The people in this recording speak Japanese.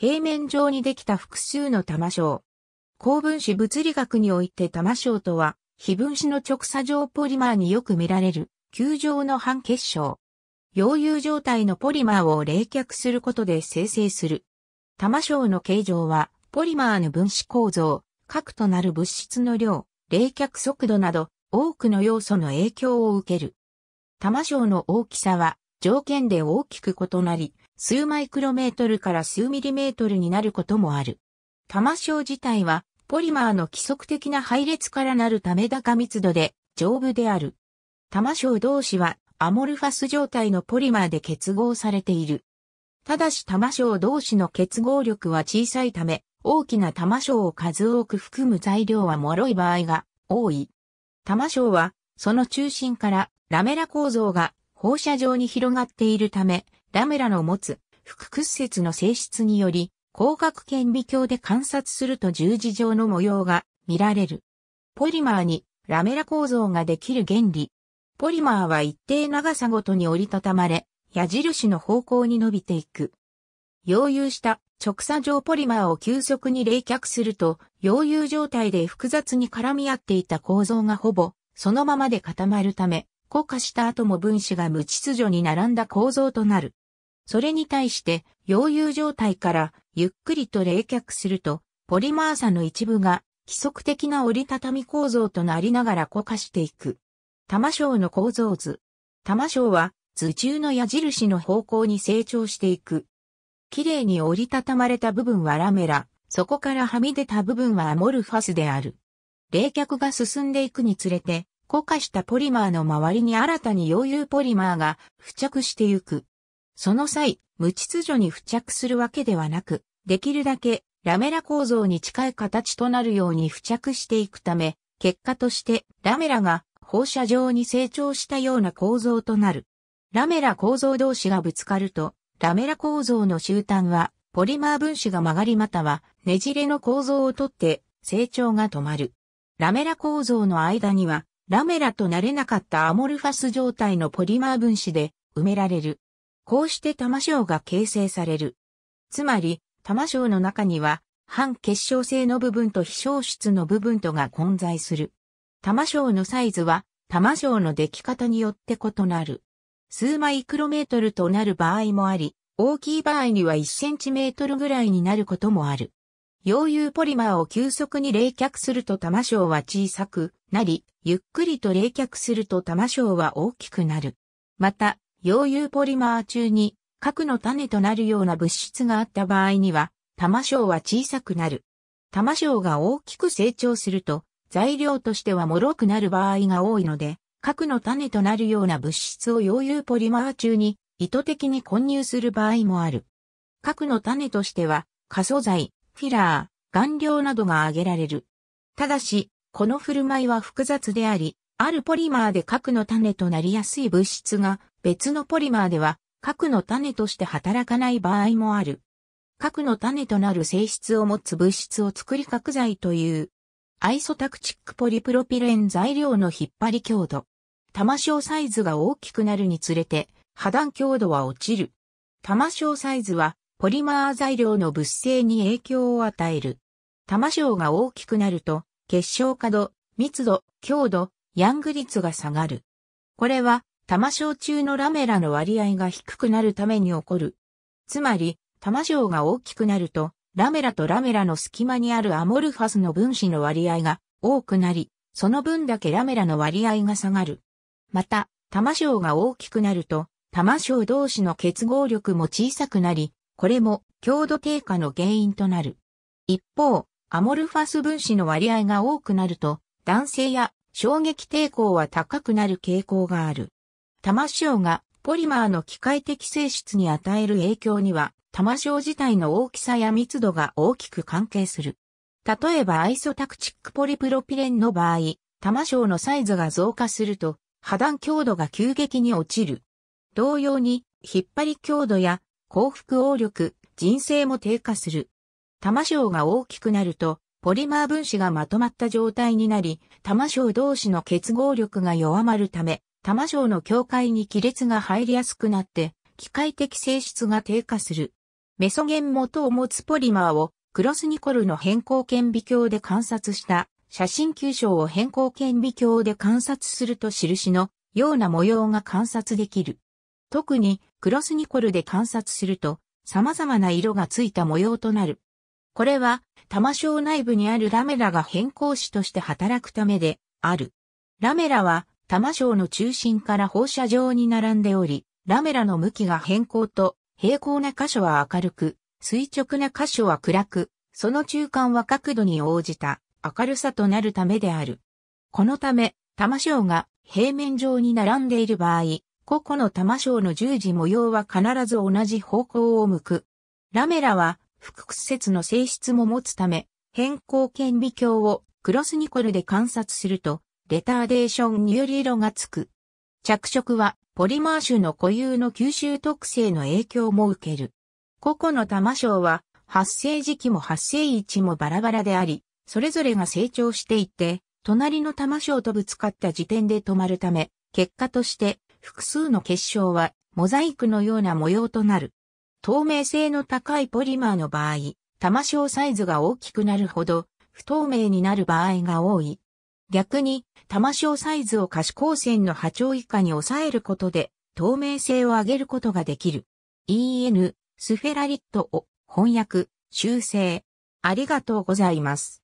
平面上にできた複数の玉章。高分子物理学において玉章とは、非分子の直鎖状ポリマーによく見られる、球状の半結晶。溶融状態のポリマーを冷却することで生成する。玉章の形状は、ポリマーの分子構造、核となる物質の量、冷却速度など、多くの要素の影響を受ける。玉章の大きさは、条件で大きく異なり、数マイクロメートルから数ミリメートルになることもある。玉晶自体はポリマーの規則的な配列からなるため高密度で丈夫である。玉晶同士はアモルファス状態のポリマーで結合されている。ただし玉晶同士の結合力は小さいため、大きな玉晶を数多く含む材料は脆い場合が多い。玉晶は、その中心からラメラ構造が放射状に広がっているため、ラメラの持つ腹屈折の性質により、光学顕微鏡で観察すると十字状の模様が見られる。ポリマーにラメラ構造ができる原理。ポリマーは一定長さごとに折りたたまれ、矢印の方向に伸びていく。溶融した直鎖状ポリマーを急速に冷却すると、溶融状態で複雑に絡み合っていた構造がほぼそのままで固まるため、固化した後も分子が無秩序に並んだ構造となる。それに対して、溶融状態からゆっくりと冷却すると、ポリマーサの一部が規則的な折りたたみ構造となりながら固化していく。玉章の構造図。玉章は図中の矢印の方向に成長していく。綺麗に折りたたまれた部分はラメラ、そこからはみ出た部分はアモルファスである。冷却が進んでいくにつれて、固化したポリマーの周りに新たに溶融ポリマーが付着してゆく。その際、無秩序に付着するわけではなく、できるだけラメラ構造に近い形となるように付着していくため、結果としてラメラが放射状に成長したような構造となる。ラメラ構造同士がぶつかると、ラメラ構造の終端は、ポリマー分子が曲がりまたは、ねじれの構造をとって、成長が止まる。ラメラ構造の間には、ラメラとなれなかったアモルファス状態のポリマー分子で埋められる。こうして玉章が形成される。つまり、玉章の中には、反結晶性の部分と非翔質の部分とが混在する。玉章のサイズは、玉章の出来方によって異なる。数マイクロメートルとなる場合もあり、大きい場合には1センチメートルぐらいになることもある。溶融ポリマーを急速に冷却すると玉章は小さくなり、ゆっくりと冷却すると玉章は大きくなる。また、溶融ポリマー中に核の種となるような物質があった場合には、玉章は小さくなる。玉章が大きく成長すると、材料としては脆くなる場合が多いので、核の種となるような物質を溶融ポリマー中に意図的に混入する場合もある。核の種としては、過素剤、フィラー、顔料などが挙げられる。ただし、この振る舞いは複雑であり、あるポリマーで核の種となりやすい物質が別のポリマーでは、核の種として働かない場合もある。核の種となる性質を持つ物質を作り核材という、アイソタクチックポリプロピレン材料の引っ張り強度。玉小サイズが大きくなるにつれて、破断強度は落ちる。玉小サイズは、ポリマー材料の物性に影響を与える。玉小が大きくなると、結晶化度、密度、強度、ヤング率が下がる。これは玉症中のラメラの割合が低くなるために起こる。つまり、玉症が大きくなると、ラメラとラメラの隙間にあるアモルファスの分子の割合が多くなり、その分だけラメラの割合が下がる。また、玉症が大きくなると、玉症同士の結合力も小さくなり、これも強度低下の原因となる。一方、アモルファス分子の割合が多くなると、男性や衝撃抵抗は高くなる傾向がある。玉潮がポリマーの機械的性質に与える影響には、玉潮自体の大きさや密度が大きく関係する。例えばアイソタクチックポリプロピレンの場合、玉潮のサイズが増加すると、破断強度が急激に落ちる。同様に、引っ張り強度や幸福応力、人性も低下する。玉潮が大きくなると、ポリマー分子がまとまった状態になり、玉潮同士の結合力が弱まるため、玉章の境界に亀裂が入りやすくなって、機械的性質が低下する。メソゲン元を持つポリマーをクロスニコルの変更顕微鏡で観察した写真球章を変更顕微鏡で観察すると印のような模様が観察できる。特にクロスニコルで観察すると様々な色がついた模様となる。これは玉章内部にあるラメラが変更子として働くためである。ラメラは玉章の中心から放射状に並んでおり、ラメラの向きが変更と、平行な箇所は明るく、垂直な箇所は暗く、その中間は角度に応じた明るさとなるためである。このため、玉章が平面上に並んでいる場合、個々の玉章の十字模様は必ず同じ方向を向く。ラメラは、複屈折の性質も持つため、変更顕微鏡をクロスニコルで観察すると、レターデーションにより色がつく。着色はポリマー種の固有の吸収特性の影響も受ける。個々の玉章は発生時期も発生位置もバラバラであり、それぞれが成長していて、隣の玉章とぶつかった時点で止まるため、結果として複数の結晶はモザイクのような模様となる。透明性の高いポリマーの場合、玉章サイズが大きくなるほど不透明になる場合が多い。逆に、玉小サイズを可視光線の波長以下に抑えることで、透明性を上げることができる。EN、スフェラリットを翻訳、修正。ありがとうございます。